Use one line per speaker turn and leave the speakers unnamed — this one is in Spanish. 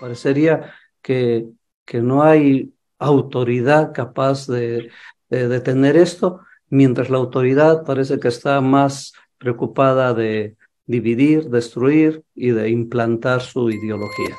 Parecería que, que no hay autoridad capaz de, de detener esto, mientras la autoridad parece que está más preocupada de dividir, destruir y de implantar su ideología.